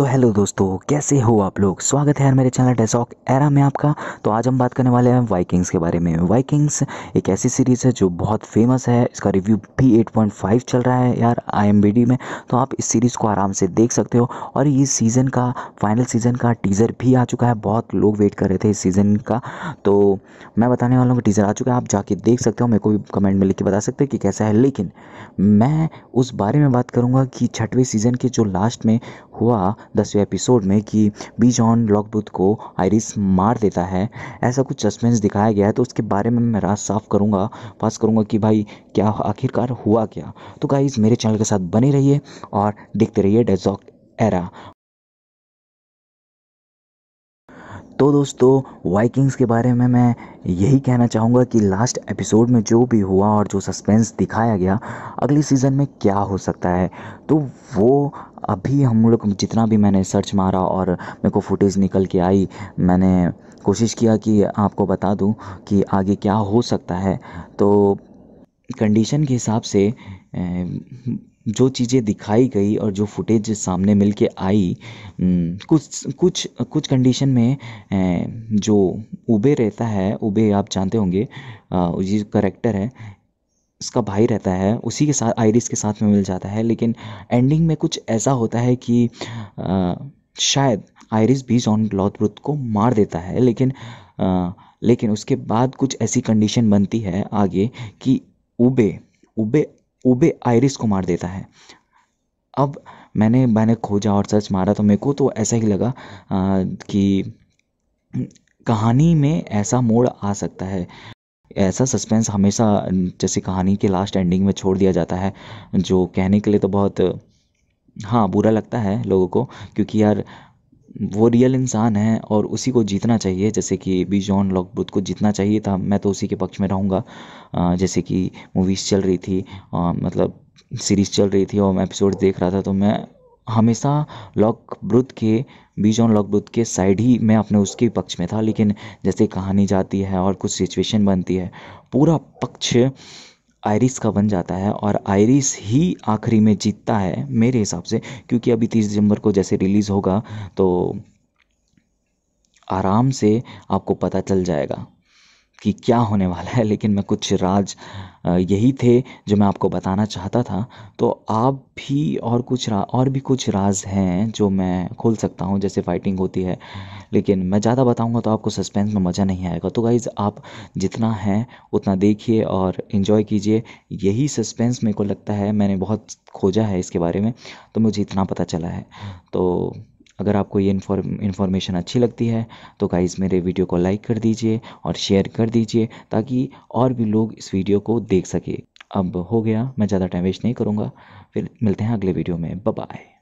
तो हेलो दोस्तों कैसे हो आप लोग स्वागत है यार मेरे चैनल डेसॉक एरा में आपका तो आज हम बात करने वाले हैं वाइकिंग्स के बारे में वाइकिंग्स एक ऐसी सीरीज़ है जो बहुत फेमस है इसका रिव्यू भी 8.5 चल रहा है यार आई में तो आप इस सीरीज़ को आराम से देख सकते हो और इस सीज़न का फाइनल सीज़न का टीज़र भी आ चुका है बहुत लोग वेट कर रहे थे इस सीज़न का तो मैं बताने वाला हूँ टीज़र आ चुका है आप जाके देख सकते हो मेरे को भी कमेंट में लिख के बता सकते हो कि कैसा है लेकिन मैं उस बारे में बात करूँगा कि छठवें सीज़न के जो लास्ट में हुआ दसवें एपिसोड में कि बी जॉन लॉकबुद को आयरिस मार देता है ऐसा कुछ सस्पेंस दिखाया गया है तो उसके बारे में मैं राज साफ करूँगा पास करूँगा कि भाई क्या आखिरकार हुआ क्या तो गाइज़ मेरे चैनल के साथ बने रहिए और देखते रहिए डेजॉक एरा तो दोस्तों वाइकिंग्स के बारे में मैं यही कहना चाहूँगा कि लास्ट एपिसोड में जो भी हुआ और जो सस्पेंस दिखाया गया अगले सीज़न में क्या हो सकता है तो वो अभी हम लोग जितना भी मैंने सर्च मारा और मेरे को फुटेज निकल के आई मैंने कोशिश किया कि आपको बता दूं कि आगे क्या हो सकता है तो कंडीशन के हिसाब से जो चीज़ें दिखाई गई और जो फुटेज सामने मिल के आई कुछ कुछ कुछ कंडीशन में जो उबे रहता है उबे आप जानते होंगे ये करेक्टर है उसका भाई रहता है उसी के साथ आयरिस के साथ में मिल जाता है लेकिन एंडिंग में कुछ ऐसा होता है कि आ, शायद आयरिस भी जॉन लॉथब्रुथ को मार देता है लेकिन आ, लेकिन उसके बाद कुछ ऐसी कंडीशन बनती है आगे कि उबे उबे ओबे आयरिस को मार देता है अब मैंने मैंने खोजा और सर्च मारा तो मेरे को तो ऐसा ही लगा आ, कि कहानी में ऐसा मोड़ आ सकता है ऐसा सस्पेंस हमेशा जैसे कहानी के लास्ट एंडिंग में छोड़ दिया जाता है जो कहने के लिए तो बहुत हाँ बुरा लगता है लोगों को क्योंकि यार वो रियल इंसान है और उसी को जीतना चाहिए जैसे कि बी जॉन लॉकबुथ को जीतना चाहिए था मैं तो उसी के पक्ष में रहूँगा जैसे कि मूवीज़ चल रही थी मतलब सीरीज़ चल रही थी और एपिसोड देख रहा था तो मैं हमेशा लॉक ब्रुथ के बीज ऑन लॉक ब्रुथ के साइड ही मैं अपने उसके पक्ष में था लेकिन जैसे कहानी जाती है और कुछ सिचुएशन बनती है पूरा पक्ष आयरिस का बन जाता है और आयरिस ही आखिरी में जीतता है मेरे हिसाब से क्योंकि अभी तीस दिसंबर को जैसे रिलीज़ होगा तो आराम से आपको पता चल जाएगा कि क्या होने वाला है लेकिन मैं कुछ राज यही थे जो मैं आपको बताना चाहता था तो आप भी और कुछ रा और भी कुछ राज हैं जो मैं खोल सकता हूँ जैसे फाइटिंग होती है लेकिन मैं ज़्यादा बताऊँगा तो आपको सस्पेंस में मज़ा नहीं आएगा तो गाइज़ आप जितना है उतना देखिए और इन्जॉय कीजिए यही सस्पेंस मेरे को लगता है मैंने बहुत खोजा है इसके बारे में तो मुझे इतना पता चला है तो अगर आपको ये इन्फॉर्मेशन अच्छी लगती है तो गाइज़ मेरे वीडियो को लाइक कर दीजिए और शेयर कर दीजिए ताकि और भी लोग इस वीडियो को देख सके अब हो गया मैं ज़्यादा टाइम वेस्ट नहीं करूँगा फिर मिलते हैं अगले वीडियो में बाय